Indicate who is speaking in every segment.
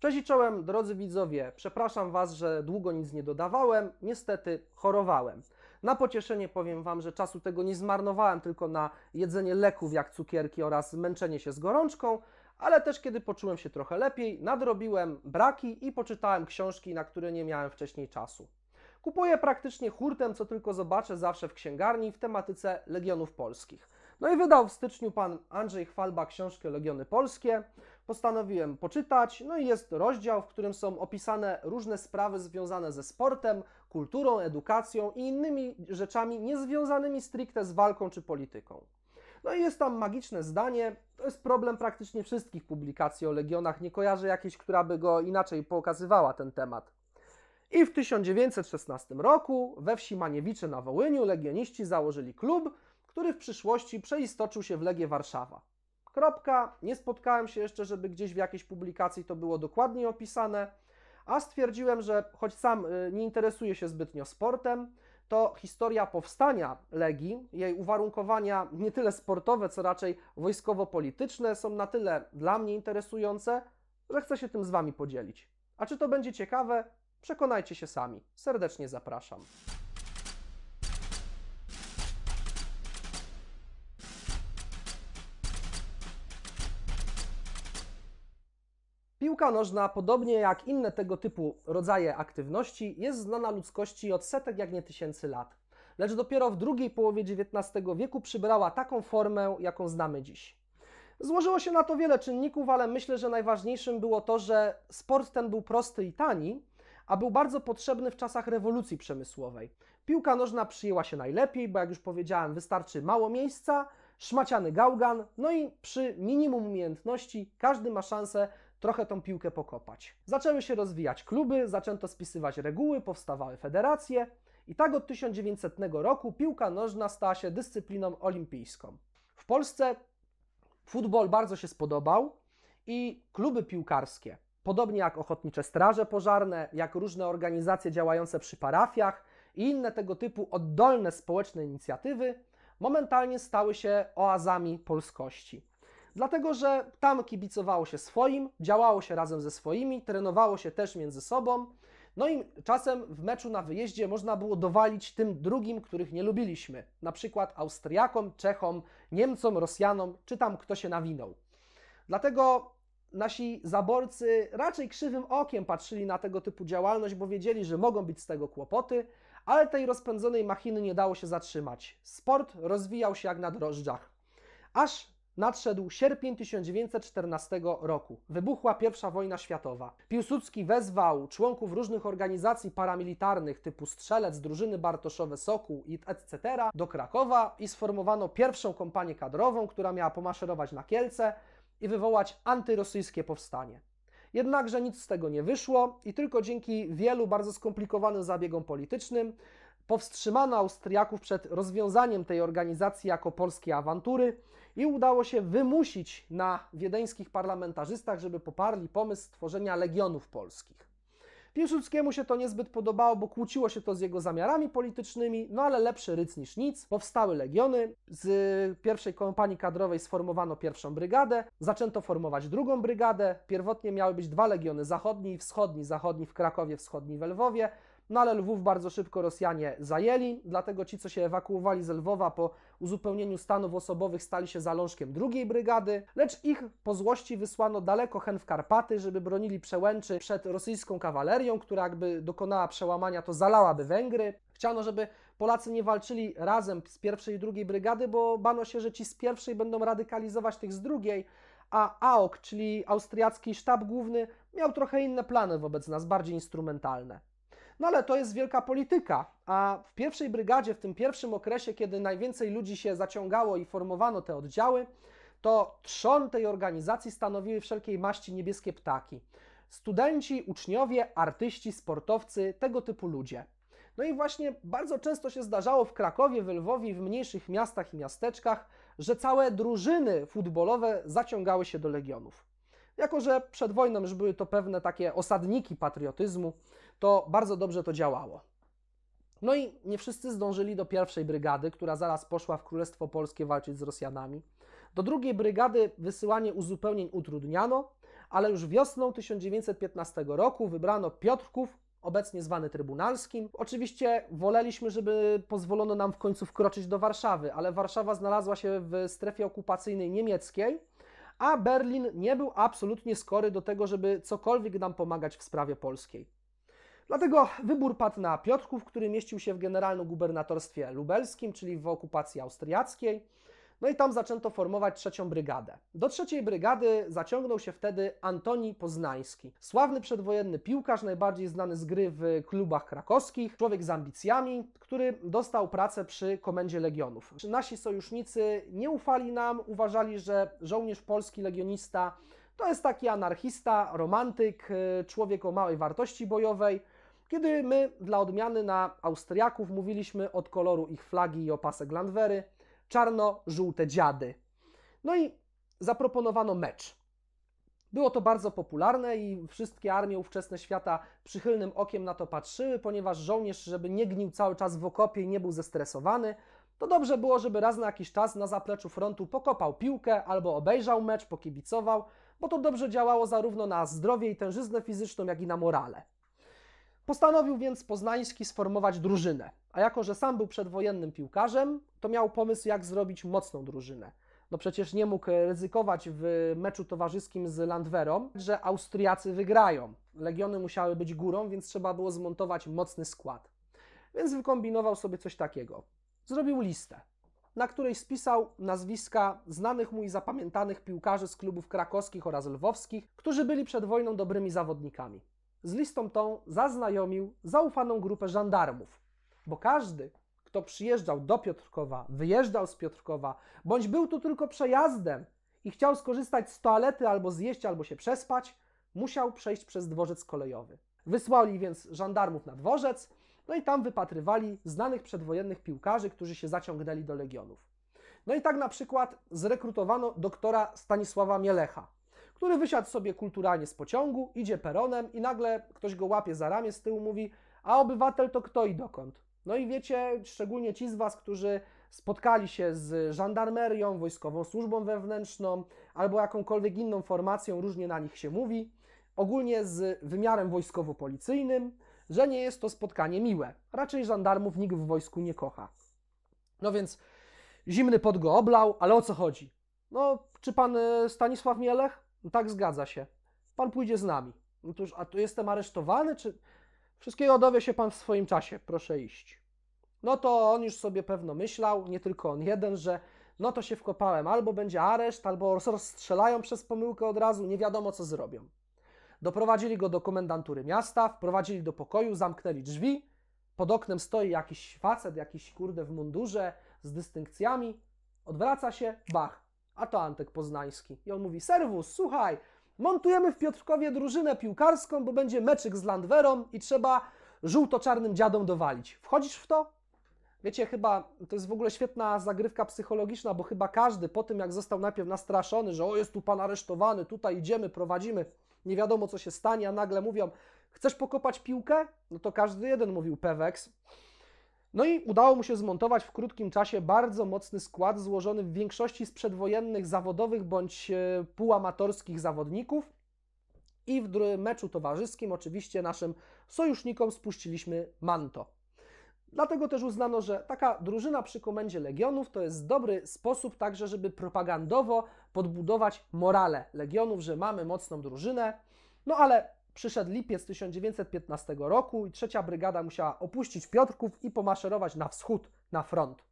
Speaker 1: Cześć i czołem, drodzy widzowie. Przepraszam Was, że długo nic nie dodawałem. Niestety chorowałem. Na pocieszenie powiem Wam, że czasu tego nie zmarnowałem tylko na jedzenie leków jak cukierki oraz męczenie się z gorączką, ale też kiedy poczułem się trochę lepiej, nadrobiłem braki i poczytałem książki, na które nie miałem wcześniej czasu. Kupuję praktycznie hurtem, co tylko zobaczę zawsze w księgarni w tematyce Legionów Polskich. No i wydał w styczniu pan Andrzej Chwalba książkę Legiony Polskie postanowiłem poczytać. No i jest rozdział, w którym są opisane różne sprawy związane ze sportem, kulturą, edukacją i innymi rzeczami niezwiązanymi stricte z walką czy polityką. No i jest tam magiczne zdanie, to jest problem praktycznie wszystkich publikacji o legionach, nie kojarzę jakiejś, która by go inaczej pokazywała ten temat. I w 1916 roku we wsi Maniewicze na Wołyniu legioniści założyli klub, który w przyszłości przeistoczył się w Legię Warszawa. Kropka. Nie spotkałem się jeszcze, żeby gdzieś w jakiejś publikacji to było dokładniej opisane, a stwierdziłem, że choć sam y, nie interesuję się zbytnio sportem, to historia powstania Legii, jej uwarunkowania nie tyle sportowe, co raczej wojskowo-polityczne są na tyle dla mnie interesujące, że chcę się tym z Wami podzielić. A czy to będzie ciekawe? Przekonajcie się sami. Serdecznie zapraszam. Piłka nożna, podobnie jak inne tego typu rodzaje aktywności, jest znana ludzkości od setek, jak nie tysięcy lat. Lecz dopiero w drugiej połowie XIX wieku przybrała taką formę, jaką znamy dziś. Złożyło się na to wiele czynników, ale myślę, że najważniejszym było to, że sport ten był prosty i tani, a był bardzo potrzebny w czasach rewolucji przemysłowej. Piłka nożna przyjęła się najlepiej, bo jak już powiedziałem, wystarczy mało miejsca, szmaciany gałgan, no i przy minimum umiejętności każdy ma szansę trochę tą piłkę pokopać. Zaczęły się rozwijać kluby, zaczęto spisywać reguły, powstawały federacje i tak od 1900 roku piłka nożna stała się dyscypliną olimpijską. W Polsce futbol bardzo się spodobał i kluby piłkarskie, podobnie jak ochotnicze straże pożarne, jak różne organizacje działające przy parafiach i inne tego typu oddolne społeczne inicjatywy, momentalnie stały się oazami polskości. Dlatego, że tam kibicowało się swoim, działało się razem ze swoimi, trenowało się też między sobą. No i czasem w meczu na wyjeździe można było dowalić tym drugim, których nie lubiliśmy, na przykład Austriakom, Czechom, Niemcom, Rosjanom, czy tam kto się nawinął. Dlatego nasi zaborcy raczej krzywym okiem patrzyli na tego typu działalność, bo wiedzieli, że mogą być z tego kłopoty, ale tej rozpędzonej machiny nie dało się zatrzymać. Sport rozwijał się jak na drożdżach. Aż Nadszedł sierpień 1914 roku. Wybuchła I wojna światowa. Piłsudski wezwał członków różnych organizacji paramilitarnych typu Strzelec, Drużyny Bartoszowe Soku i etc. do Krakowa i sformowano pierwszą kompanię kadrową, która miała pomaszerować na Kielce i wywołać antyrosyjskie powstanie. Jednakże nic z tego nie wyszło i tylko dzięki wielu bardzo skomplikowanym zabiegom politycznym powstrzymano Austriaków przed rozwiązaniem tej organizacji jako polskiej awantury – i udało się wymusić na wiedeńskich parlamentarzystach, żeby poparli pomysł stworzenia legionów polskich. Piłsudskiemu się to niezbyt podobało, bo kłóciło się to z jego zamiarami politycznymi, no ale lepszy ryc niż nic. Powstały legiony, z pierwszej kompanii kadrowej sformowano pierwszą brygadę, zaczęto formować drugą brygadę. Pierwotnie miały być dwa legiony, zachodni i wschodni, zachodni w Krakowie, wschodni w Lwowie. No ale Lwów bardzo szybko Rosjanie zajęli, dlatego ci, co się ewakuowali z Lwowa po uzupełnieniu stanów osobowych, stali się zalążkiem drugiej brygady, lecz ich po złości wysłano daleko hen w Karpaty, żeby bronili przełęczy przed rosyjską kawalerią, która jakby dokonała przełamania, to zalałaby Węgry. Chciano, żeby Polacy nie walczyli razem z pierwszej i drugiej brygady, bo bano się, że ci z pierwszej będą radykalizować tych z drugiej, a AOK, czyli austriacki sztab główny, miał trochę inne plany wobec nas, bardziej instrumentalne. No ale to jest wielka polityka, a w pierwszej brygadzie, w tym pierwszym okresie, kiedy najwięcej ludzi się zaciągało i formowano te oddziały, to trzon tej organizacji stanowiły wszelkiej maści niebieskie ptaki. Studenci, uczniowie, artyści, sportowcy, tego typu ludzie. No i właśnie bardzo często się zdarzało w Krakowie, w Lwowie, w mniejszych miastach i miasteczkach, że całe drużyny futbolowe zaciągały się do legionów. Jako, że przed wojną już były to pewne takie osadniki patriotyzmu, to bardzo dobrze to działało. No i nie wszyscy zdążyli do pierwszej brygady, która zaraz poszła w Królestwo Polskie walczyć z Rosjanami. Do drugiej brygady wysyłanie uzupełnień utrudniano, ale już wiosną 1915 roku wybrano Piotrków, obecnie zwany Trybunalskim. Oczywiście woleliśmy, żeby pozwolono nam w końcu wkroczyć do Warszawy, ale Warszawa znalazła się w strefie okupacyjnej niemieckiej, a Berlin nie był absolutnie skory do tego, żeby cokolwiek nam pomagać w sprawie polskiej. Dlatego wybór padł na Piotrków, który mieścił się w generalnym gubernatorstwie lubelskim, czyli w okupacji austriackiej. No i tam zaczęto formować trzecią brygadę. Do trzeciej brygady zaciągnął się wtedy Antoni Poznański, sławny przedwojenny piłkarz, najbardziej znany z gry w klubach krakowskich, człowiek z ambicjami, który dostał pracę przy komendzie legionów. Nasi sojusznicy nie ufali nam, uważali, że żołnierz polski legionista to jest taki anarchista, romantyk, człowiek o małej wartości bojowej. Kiedy my dla odmiany na Austriaków mówiliśmy od koloru ich flagi i opasek Landwery, czarno-żółte dziady. No i zaproponowano mecz. Było to bardzo popularne i wszystkie armie ówczesne świata przychylnym okiem na to patrzyły, ponieważ żołnierz, żeby nie gnił cały czas w okopie i nie był zestresowany, to dobrze było, żeby raz na jakiś czas na zapleczu frontu pokopał piłkę albo obejrzał mecz, pokibicował, bo to dobrze działało zarówno na zdrowie i tężyznę fizyczną, jak i na morale. Postanowił więc Poznański sformować drużynę, a jako że sam był przedwojennym piłkarzem, to miał pomysł, jak zrobić mocną drużynę. No przecież nie mógł e, ryzykować w meczu towarzyskim z Landwerą, że Austriacy wygrają. Legiony musiały być górą, więc trzeba było zmontować mocny skład. Więc wykombinował sobie coś takiego. Zrobił listę, na której spisał nazwiska znanych mu i zapamiętanych piłkarzy z klubów krakowskich oraz lwowskich, którzy byli przed wojną dobrymi zawodnikami z listą tą zaznajomił zaufaną grupę żandarmów, bo każdy, kto przyjeżdżał do Piotrkowa, wyjeżdżał z Piotrkowa, bądź był tu tylko przejazdem i chciał skorzystać z toalety albo zjeść, albo się przespać, musiał przejść przez dworzec kolejowy. Wysłali więc żandarmów na dworzec, no i tam wypatrywali znanych przedwojennych piłkarzy, którzy się zaciągnęli do legionów. No i tak na przykład zrekrutowano doktora Stanisława Mielecha, który wysiadł sobie kulturalnie z pociągu, idzie peronem i nagle ktoś go łapie za ramię z tyłu, mówi, a obywatel to kto i dokąd? No i wiecie, szczególnie ci z Was, którzy spotkali się z żandarmerią, wojskową służbą wewnętrzną albo jakąkolwiek inną formacją, różnie na nich się mówi, ogólnie z wymiarem wojskowo-policyjnym, że nie jest to spotkanie miłe. Raczej żandarmów nikt w wojsku nie kocha. No więc zimny pod go oblał, ale o co chodzi? No, czy pan Stanisław Mielech? No tak, zgadza się. Pan pójdzie z nami. Otóż, no a tu jestem aresztowany, czy... Wszystkiego dowie się pan w swoim czasie, proszę iść. No to on już sobie pewno myślał, nie tylko on jeden, że no to się wkopałem, albo będzie areszt, albo rozstrzelają przez pomyłkę od razu, nie wiadomo co zrobią. Doprowadzili go do komendantury miasta, wprowadzili do pokoju, zamknęli drzwi. Pod oknem stoi jakiś facet, jakiś kurde w mundurze z dystynkcjami. Odwraca się, bach, a to Antek Poznański. I on mówi, serwus, słuchaj, montujemy w Piotrkowie drużynę piłkarską, bo będzie meczyk z Landwerą i trzeba żółto-czarnym dziadom dowalić. Wchodzisz w to? Wiecie, chyba to jest w ogóle świetna zagrywka psychologiczna, bo chyba każdy po tym, jak został najpierw nastraszony, że o, jest tu pan aresztowany, tutaj idziemy, prowadzimy, nie wiadomo co się stanie, a nagle mówią, chcesz pokopać piłkę? No to każdy jeden mówił Peweks. No i udało mu się zmontować w krótkim czasie bardzo mocny skład złożony w większości z przedwojennych zawodowych bądź e, półamatorskich zawodników. I w meczu towarzyskim, oczywiście, naszym sojusznikom spuściliśmy manto. Dlatego też uznano, że taka drużyna przy komendzie legionów to jest dobry sposób także, żeby propagandowo podbudować morale legionów, że mamy mocną drużynę. No ale Przyszedł lipiec 1915 roku i trzecia brygada musiała opuścić Piotrków i pomaszerować na wschód, na front.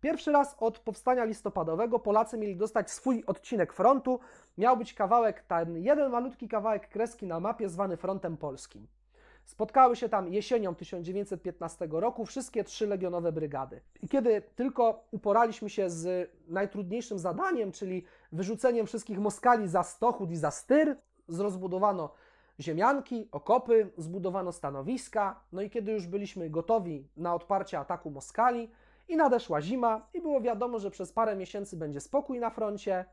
Speaker 1: Pierwszy raz od powstania listopadowego Polacy mieli dostać swój odcinek frontu. Miał być kawałek, ten jeden malutki kawałek kreski na mapie zwany Frontem Polskim. Spotkały się tam jesienią 1915 roku wszystkie trzy legionowe brygady. I kiedy tylko uporaliśmy się z najtrudniejszym zadaniem, czyli wyrzuceniem wszystkich Moskali za Stochód i za Styr, zrozbudowano ziemianki, okopy, zbudowano stanowiska, no i kiedy już byliśmy gotowi na odparcie ataku Moskali i nadeszła zima i było wiadomo, że przez parę miesięcy będzie spokój na froncie,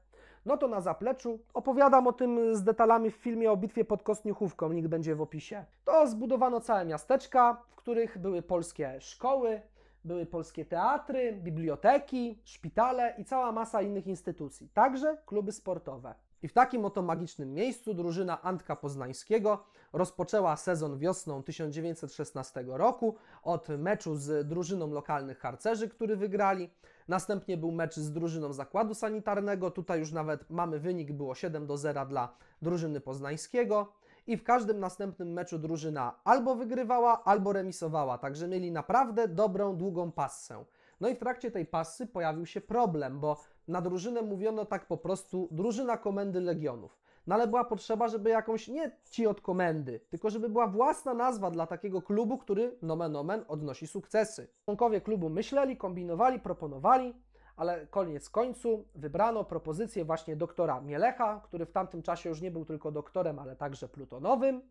Speaker 1: no to na zapleczu opowiadam o tym z detalami w filmie o bitwie pod Kostniuchówką, link będzie w opisie. To zbudowano całe miasteczka, w których były polskie szkoły, były polskie teatry, biblioteki, szpitale i cała masa innych instytucji, także kluby sportowe. I w takim oto magicznym miejscu drużyna Antka Poznańskiego rozpoczęła sezon wiosną 1916 roku od meczu z drużyną lokalnych harcerzy, który wygrali. Następnie był mecz z drużyną zakładu sanitarnego. Tutaj już nawet mamy wynik, było 7 do 0 dla drużyny poznańskiego. I w każdym następnym meczu drużyna albo wygrywała, albo remisowała. Także mieli naprawdę dobrą, długą passę. No i w trakcie tej pasy pojawił się problem, bo na drużynę mówiono tak po prostu drużyna komendy legionów. No ale była potrzeba, żeby jakąś nie ci od komendy, tylko żeby była własna nazwa dla takiego klubu, który nomen nomen odnosi sukcesy. Członkowie klubu myśleli, kombinowali, proponowali, ale koniec końcu wybrano propozycję właśnie doktora Mielecha, który w tamtym czasie już nie był tylko doktorem, ale także plutonowym,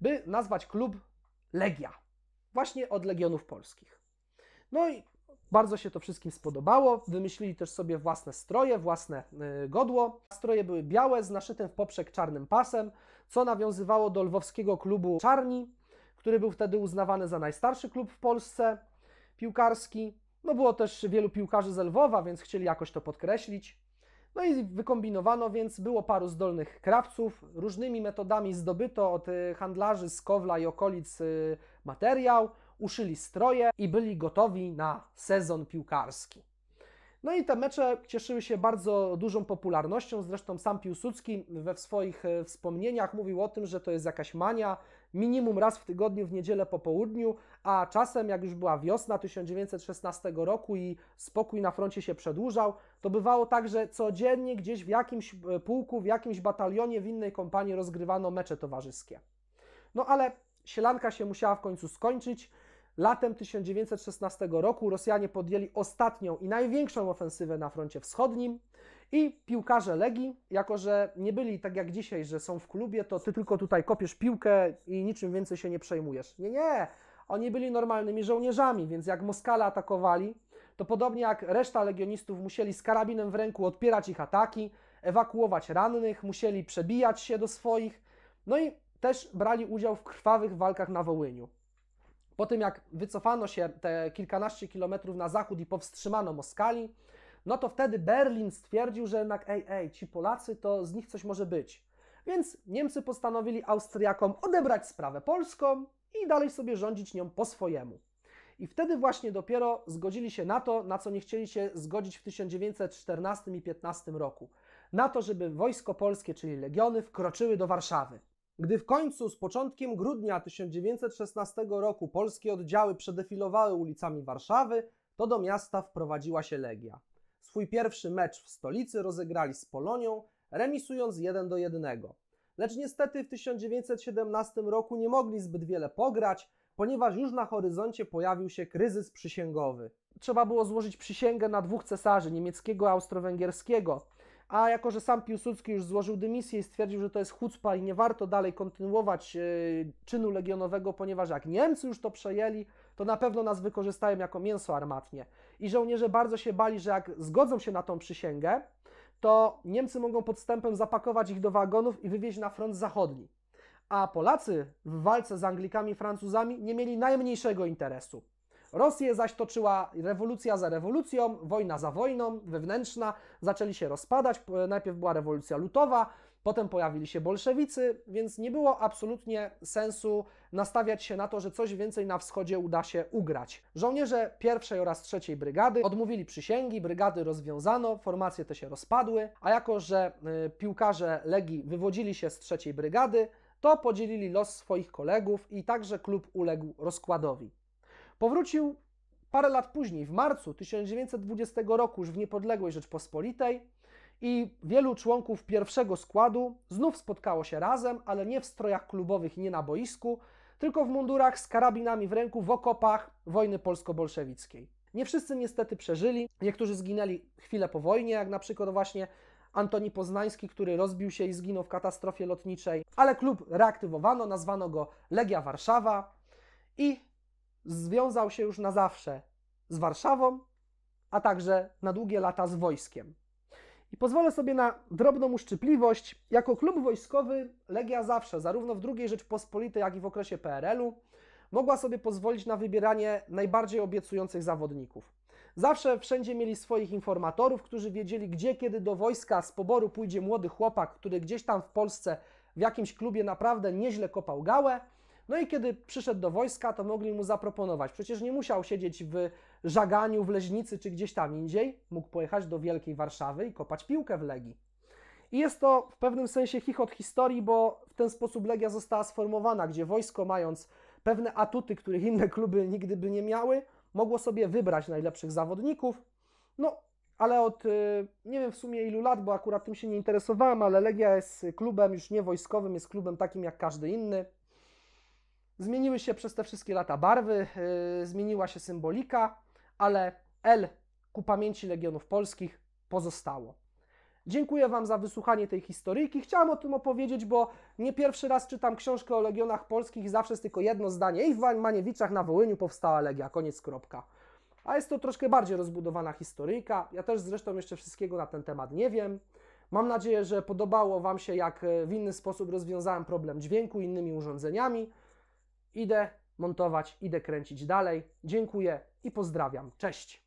Speaker 1: by nazwać klub Legia, właśnie od Legionów Polskich. No i bardzo się to wszystkim spodobało. Wymyślili też sobie własne stroje, własne e, godło. Stroje były białe z naszytym w poprzek czarnym pasem, co nawiązywało do lwowskiego klubu Czarni, który był wtedy uznawany za najstarszy klub w Polsce piłkarski. No było też wielu piłkarzy z Lwowa, więc chcieli jakoś to podkreślić. No i wykombinowano, więc było paru zdolnych krawców. Różnymi metodami zdobyto od e, handlarzy z Kowla i okolic e, materiał uszyli stroje i byli gotowi na sezon piłkarski. No i te mecze cieszyły się bardzo dużą popularnością. Zresztą sam Piłsudski we swoich e, wspomnieniach mówił o tym, że to jest jakaś mania. Minimum raz w tygodniu w niedzielę po południu, a czasem, jak już była wiosna 1916 roku i spokój na froncie się przedłużał, to bywało tak, że codziennie gdzieś w jakimś e, pułku, w jakimś batalionie, w innej kompanii rozgrywano mecze towarzyskie. No ale sielanka się musiała w końcu skończyć Latem 1916 roku Rosjanie podjęli ostatnią i największą ofensywę na froncie wschodnim i piłkarze Legii, jako że nie byli tak jak dzisiaj, że są w klubie, to ty tylko tutaj kopiesz piłkę i niczym więcej się nie przejmujesz. Nie, nie. Oni byli normalnymi żołnierzami, więc jak Moskale atakowali, to podobnie jak reszta legionistów musieli z karabinem w ręku odpierać ich ataki, ewakuować rannych, musieli przebijać się do swoich. No i też brali udział w krwawych walkach na Wołyniu. Po tym jak wycofano się te kilkanaście kilometrów na zachód i powstrzymano Moskali, no to wtedy Berlin stwierdził, że jednak ej, ej, ci Polacy, to z nich coś może być. Więc Niemcy postanowili Austriakom odebrać sprawę polską i dalej sobie rządzić nią po swojemu. I wtedy właśnie dopiero zgodzili się na to, na co nie chcieli się zgodzić w 1914 i 15 roku. Na to, żeby wojsko polskie, czyli legiony, wkroczyły do Warszawy. Gdy w końcu z początkiem grudnia 1916 roku polskie oddziały przedefilowały ulicami Warszawy, to do miasta wprowadziła się Legia. Swój pierwszy mecz w stolicy rozegrali z Polonią, remisując 1 do 1. Lecz niestety w 1917 roku nie mogli zbyt wiele pograć, ponieważ już na horyzoncie pojawił się kryzys przysięgowy. Trzeba było złożyć przysięgę na dwóch cesarzy, niemieckiego i austro-węgierskiego a jako, że sam Piłsudski już złożył dymisję i stwierdził, że to jest chucpa i nie warto dalej kontynuować e, czynu legionowego, ponieważ jak Niemcy już to przejęli, to na pewno nas wykorzystają jako mięso armatnie. I żołnierze bardzo się bali, że jak zgodzą się na tą przysięgę, to Niemcy mogą podstępem zapakować ich do wagonów i wywieźć na front zachodni. A Polacy w walce z Anglikami i Francuzami nie mieli najmniejszego interesu. Rosję zaś toczyła rewolucja za rewolucją, wojna za wojną, wewnętrzna. Zaczęli się rozpadać. Najpierw była rewolucja lutowa, potem pojawili się bolszewicy, więc nie było absolutnie sensu nastawiać się na to, że coś więcej na wschodzie uda się ugrać. Żołnierze pierwszej oraz trzeciej brygady odmówili przysięgi, brygady rozwiązano, formacje te się rozpadły, a jako że y, piłkarze Legii wywodzili się z trzeciej brygady, to podzielili los swoich kolegów i także klub uległ rozkładowi. Powrócił parę lat później, w marcu 1920 roku, już w niepodległej Rzeczpospolitej, i wielu członków pierwszego składu znów spotkało się razem, ale nie w strojach klubowych i nie na boisku, tylko w mundurach z karabinami w ręku w okopach wojny polsko-bolszewickiej. Nie wszyscy niestety przeżyli, niektórzy zginęli chwilę po wojnie, jak na przykład właśnie Antoni Poznański, który rozbił się i zginął w katastrofie lotniczej, ale klub reaktywowano, nazwano go Legia Warszawa i związał się już na zawsze z Warszawą, a także na długie lata z wojskiem. I pozwolę sobie na drobną uszczypliwość. Jako klub wojskowy Legia zawsze, zarówno w II Rzeczpospolitej, jak i w okresie PRL-u, mogła sobie pozwolić na wybieranie najbardziej obiecujących zawodników. Zawsze wszędzie mieli swoich informatorów, którzy wiedzieli, gdzie kiedy do wojska z poboru pójdzie młody chłopak, który gdzieś tam w Polsce w jakimś klubie naprawdę nieźle kopał gałę no i kiedy przyszedł do wojska, to mogli mu zaproponować. Przecież nie musiał siedzieć w Żaganiu, w Leźnicy czy gdzieś tam indziej. Mógł pojechać do Wielkiej Warszawy i kopać piłkę w Legii. I jest to w pewnym sensie chichot historii, bo w ten sposób Legia została sformowana, gdzie wojsko mając pewne atuty, których inne kluby nigdy by nie miały, mogło sobie wybrać najlepszych zawodników. No, ale od y, nie wiem w sumie ilu lat, bo akurat tym się nie interesowałem, ale Legia jest y, klubem już nie wojskowym, jest klubem takim jak każdy inny. Zmieniły się przez te wszystkie lata barwy, yy, zmieniła się symbolika, ale L ku pamięci Legionów Polskich pozostało. Dziękuję Wam za wysłuchanie tej historyjki. Chciałem o tym opowiedzieć, bo nie pierwszy raz czytam książkę o Legionach Polskich i zawsze jest tylko jedno zdanie. I w Maniewicach na Wołyniu powstała Legia, koniec, kropka. A jest to troszkę bardziej rozbudowana historyjka. Ja też zresztą jeszcze wszystkiego na ten temat nie wiem. Mam nadzieję, że podobało Wam się, jak y, w inny sposób rozwiązałem problem dźwięku innymi urządzeniami. Idę montować, idę kręcić dalej. Dziękuję i pozdrawiam. Cześć!